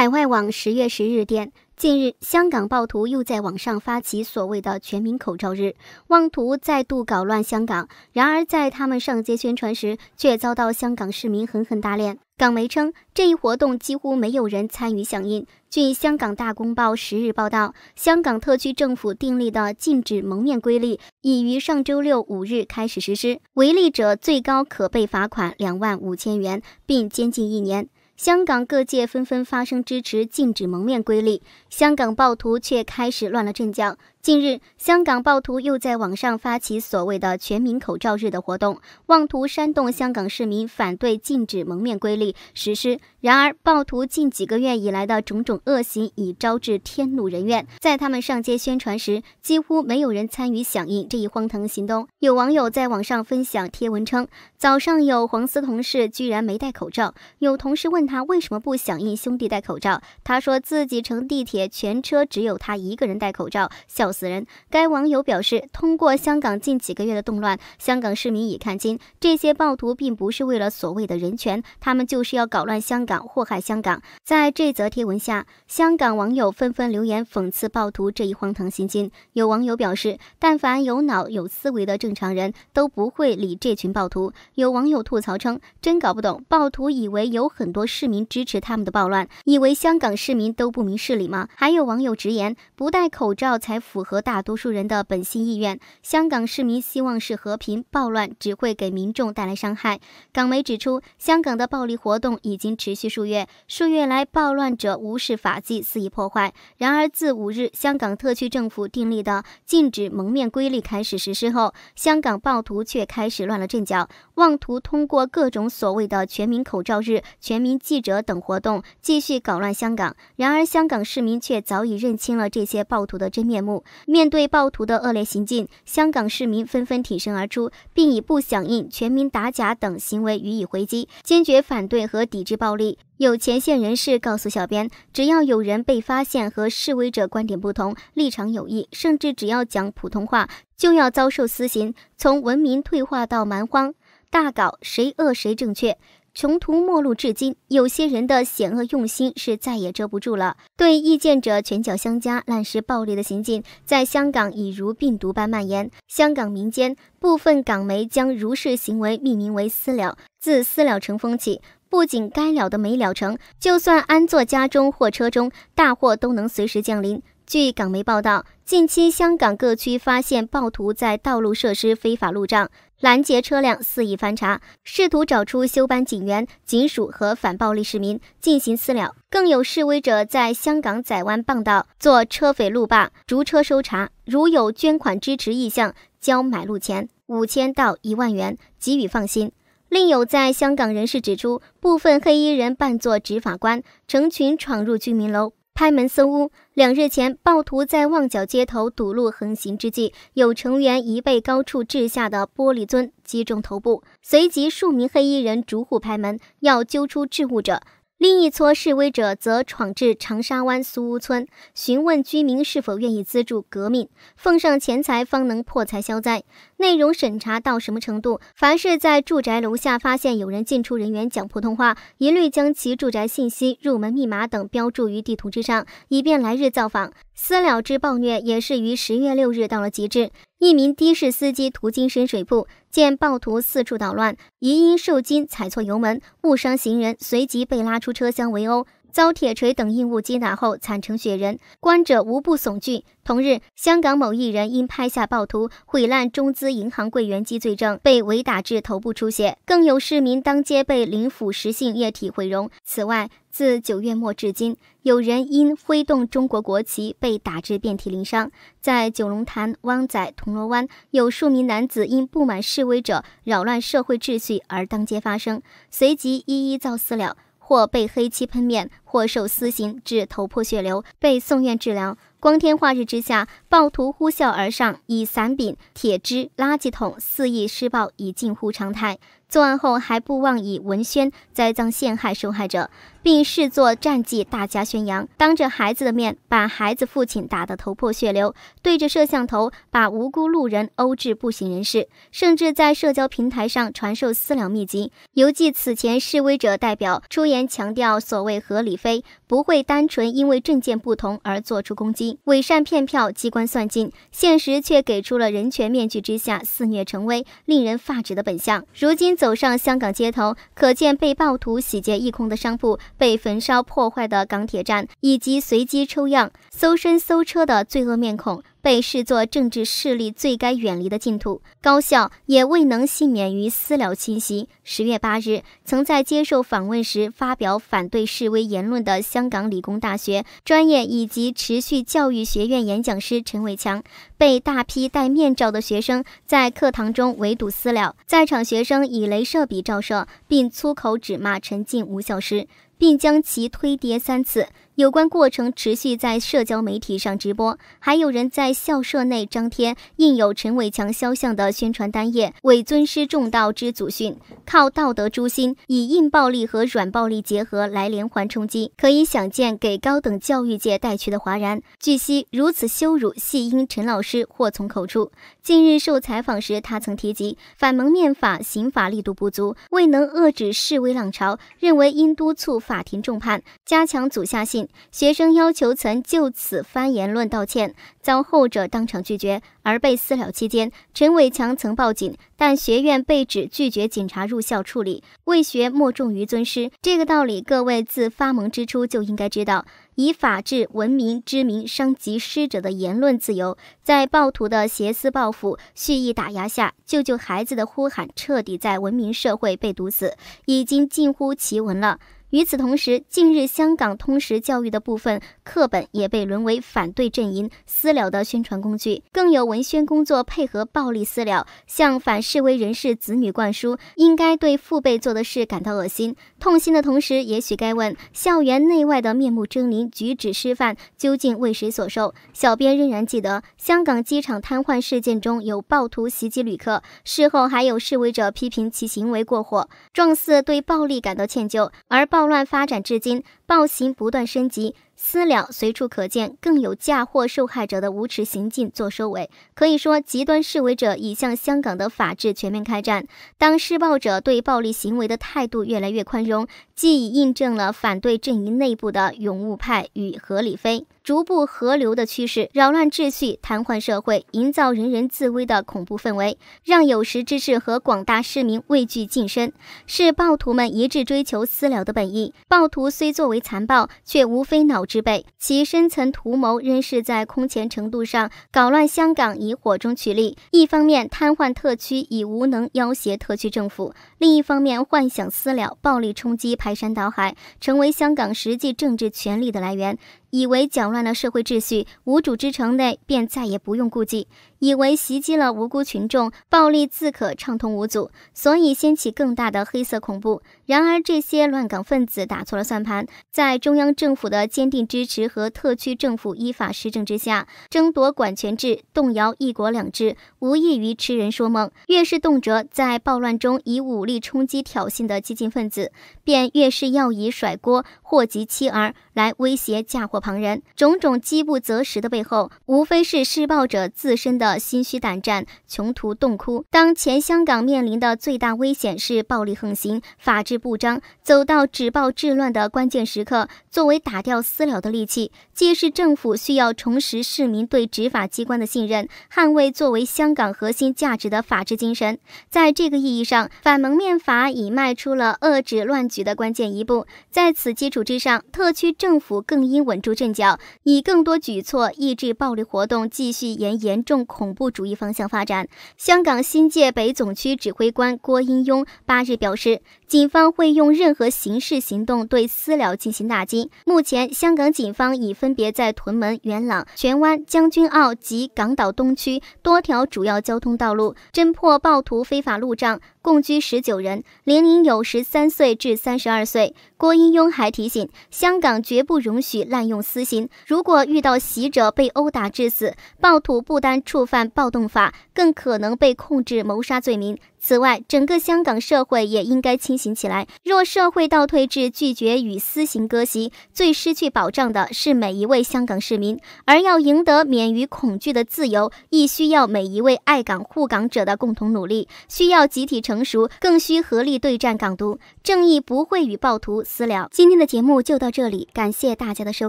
海外网十月十日电，近日，香港暴徒又在网上发起所谓的“全民口罩日”，妄图再度搞乱香港。然而，在他们上街宣传时，却遭到香港市民狠狠打脸。港媒称，这一活动几乎没有人参与响应。据《香港大公报》十日报道，香港特区政府订立的禁止蒙面规例已于上周六五日开始实施，违例者最高可被罚款两万五千元，并监禁一年。香港各界纷纷发声支持禁止蒙面规律。香港暴徒却开始乱了阵脚。近日，香港暴徒又在网上发起所谓的“全民口罩日”的活动，妄图煽动香港市民反对禁止蒙面规例实施。然而，暴徒近几个月以来的种种恶行已招致天怒人怨。在他们上街宣传时，几乎没有人参与响应这一荒唐行动。有网友在网上分享贴文称，早上有黄丝同事居然没戴口罩，有同事问他为什么不响应兄弟戴口罩，他说自己乘地铁，全车只有他一个人戴口罩。小。死人。该网友表示，通过香港近几个月的动乱，香港市民已看清这些暴徒并不是为了所谓的人权，他们就是要搞乱香港，祸害香港。在这则贴文下，香港网友纷纷留言讽刺暴徒这一荒唐行径。有网友表示，但凡有脑有思维的正常人都不会理这群暴徒。有网友吐槽称，真搞不懂暴徒以为有很多市民支持他们的暴乱，以为香港市民都不明事理吗？还有网友直言，不戴口罩才服。符合大多数人的本心意愿。香港市民希望是和平暴乱，只会给民众带来伤害。港媒指出，香港的暴力活动已经持续数月，数月来暴乱者无视法纪，肆意破坏。然而，自五日香港特区政府订立的禁止蒙面规例开始实施后，香港暴徒却开始乱了阵脚。妄图通过各种所谓的全民口罩日、全民记者等活动继续搞乱香港，然而香港市民却早已认清了这些暴徒的真面目。面对暴徒的恶劣行径，香港市民纷纷挺身而出，并以不响应全民打假等行为予以回击，坚决反对和抵制暴力。有前线人士告诉小编，只要有人被发现和示威者观点不同、立场有异，甚至只要讲普通话，就要遭受私刑，从文明退化到蛮荒。大搞谁恶谁正确，穷途末路至今，有些人的险恶用心是再也遮不住了。对异见者拳脚相加、滥施暴力的行径，在香港已如病毒般蔓延。香港民间部分港媒将如是行为命名为“私了”。自私了成风起，不仅该了的没了成，就算安坐家中或车中，大祸都能随时降临。据港媒报道，近期香港各区发现暴徒在道路设施非法路障。拦截车辆，肆意翻查，试图找出休班警员、警署和反暴力市民进行私了。更有示威者在香港仔湾半道做车匪路霸，逐车搜查，如有捐款支持意向，交买路钱五千到一万元，给予放心。另有在香港人士指出，部分黑衣人扮作执法官，成群闯入居民楼。开门搜屋。两日前，暴徒在旺角街头堵路横行之际，有成员疑被高处掷下的玻璃樽击中头部。随即，数名黑衣人逐户拍门，要揪出掷物者。另一撮示威者则闯至长沙湾苏屋村，询问居民是否愿意资助革命，奉上钱财方能破财消灾。内容审查到什么程度？凡是在住宅楼下发现有人进出、人员讲普通话，一律将其住宅信息、入门密码等标注于地图之上，以便来日造访。私了之暴虐也是于十月六日到了极致。一名的士司机途经深水埗，见暴徒四处捣乱，疑因受惊踩错油门，误伤行人，随即被拉出车厢围殴。遭铁锤等硬物击打后，惨成血人，观者无不悚惧。同日，香港某艺人因拍下暴徒毁烂中资银行柜员机罪证，被围打至头部出血；更有市民当街被磷腐蚀性液体毁容。此外，自九月末至今，有人因挥动中国国旗被打至遍体鳞伤。在九龙潭、湾仔、铜锣湾，有数名男子因不满示威者扰乱社会秩序而当街发生，随即一一遭私了。或被黑漆喷面，或受私刑至头破血流，被送院治疗。光天化日之下，暴徒呼啸而上，以伞柄、铁枝、垃圾桶肆意施暴，已近乎常态。作案后还不忘以文宣栽赃陷害受害者，并视作战绩大加宣扬。当着孩子的面把孩子父亲打得头破血流，对着摄像头把无辜路人殴至不省人事，甚至在社交平台上传授私了秘籍。邮寄此前示威者代表出言强调所谓合理非不会单纯因为证件不同而做出攻击，伪善骗票，机关算尽，现实却给出了人权面具之下肆虐成威、令人发指的本相。如今。走上香港街头，可见被暴徒洗劫一空的商铺，被焚烧破坏的港铁站，以及随机抽样搜身搜车的罪恶面孔。被视作政治势力最该远离的净土，高校也未能幸免于私了侵袭。十月八日，曾在接受访问时发表反对示威言论的香港理工大学专业以及持续教育学院演讲师陈伟强，被大批戴面罩的学生在课堂中围堵私了。在场学生以镭射笔照射，并粗口指骂陈静五小时，并将其推跌三次。有关过程持续在社交媒体上直播，还有人在校舍内张贴印有陈伟强肖像的宣传单页，为尊师重道之祖训，靠道德诛心，以硬暴力和软暴力结合来连环冲击，可以想见给高等教育界带去的哗然。据悉，如此羞辱系因陈老师祸从口出。近日受采访时，他曾提及反蒙面法刑法力度不足，未能遏止示威浪潮，认为应督促法庭重判，加强组下性。学生要求曾就此发言论道歉，遭后者当场拒绝，而被私了期间，陈伟强曾报警，但学院被指拒绝警察入校处理。为学莫重于尊师，这个道理各位自发盟之初就应该知道。以法治文明之名伤及师者的言论自由，在暴徒的挟私报复、蓄意打压下，救救孩子的呼喊彻底在文明社会被堵死，已经近乎奇闻了。与此同时，近日香港通识教育的部分课本也被沦为反对阵营私了的宣传工具，更有文宣工作配合暴力私了，向反示威人士子女灌输应该对父辈做的事感到恶心、痛心的同时，也许该问：校园内外的面目狰狞、举止失范，究竟为谁所受？小编仍然记得，香港机场瘫痪事件中有暴徒袭击旅客，事后还有示威者批评其行为过火，状似对暴力感到歉疚，而暴。暴乱发展至今。暴行不断升级，私了随处可见，更有嫁祸受害者的无耻行径做收尾。可以说，极端示威者已向香港的法治全面开战。当施暴者对暴力行为的态度越来越宽容，既已印证了反对阵营内部的“永武派”与“合理非”逐步合流的趋势，扰乱秩序、瘫痪社会、营造人人自危的恐怖氛围，让有识之士和广大市民畏惧近身，是暴徒们一致追求私了的本意。暴徒虽作为残暴却无非脑之辈，其深层图谋仍是在空前程度上搞乱香港，以火中取栗。一方面瘫痪特区以无能要挟特区政府，另一方面幻想私了，暴力冲击排山倒海，成为香港实际政治权力的来源。以为搅乱了社会秩序，无主之城内便再也不用顾忌；以为袭击了无辜群众，暴力自可畅通无阻，所以掀起更大的黑色恐怖。然而，这些乱港分子打错了算盘，在中央政府的坚定支持和特区政府依法施政之下，争夺管权制、动摇“一国两制”，无异于痴人说梦。越是动辄在暴乱中以武力冲击挑衅的激进分子，便越是要以甩锅、祸及妻儿来威胁嫁祸。旁人种种饥不择食的背后，无非是施暴者自身的心虚胆战、穷途洞窟。当前香港面临的最大危险是暴力横行、法治不彰，走到止暴治乱的关键时刻。作为打掉私了的利器，既是政府需要重拾市民对执法机关的信任，捍卫作为香港核心价值的法治精神。在这个意义上，反蒙面法已迈出了遏制乱局的关键一步。在此基础之上，特区政府更应稳住。阵脚，以更多举措抑制暴力活动继续沿严重恐怖主义方向发展。香港新界北总区指挥官郭英庸八日表示，警方会用任何形式行动对私了进行打击。目前，香港警方已分别在屯门、元朗、荃湾、将军澳及港岛东区多条主要交通道路侦破暴徒非法路障，共拘十九人，年龄有十三岁至三十二岁。郭英庸还提醒，香港绝不容许滥用私刑。如果遇到袭者被殴打致死，暴徒不单触犯暴动法，更可能被控制谋杀罪名。此外，整个香港社会也应该清醒起来。若社会倒退至拒绝与私刑割席，最失去保障的是每一位香港市民。而要赢得免于恐惧的自由，亦需要每一位爱港护港者的共同努力，需要集体成熟，更需合力对战港独。正义不会与暴徒私了。今天的节目就到这里，感谢大家的收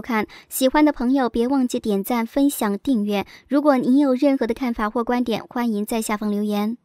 看。喜欢的朋友别忘记点赞、分享、订阅。如果您有任何的看法或观点，欢迎在下方留言。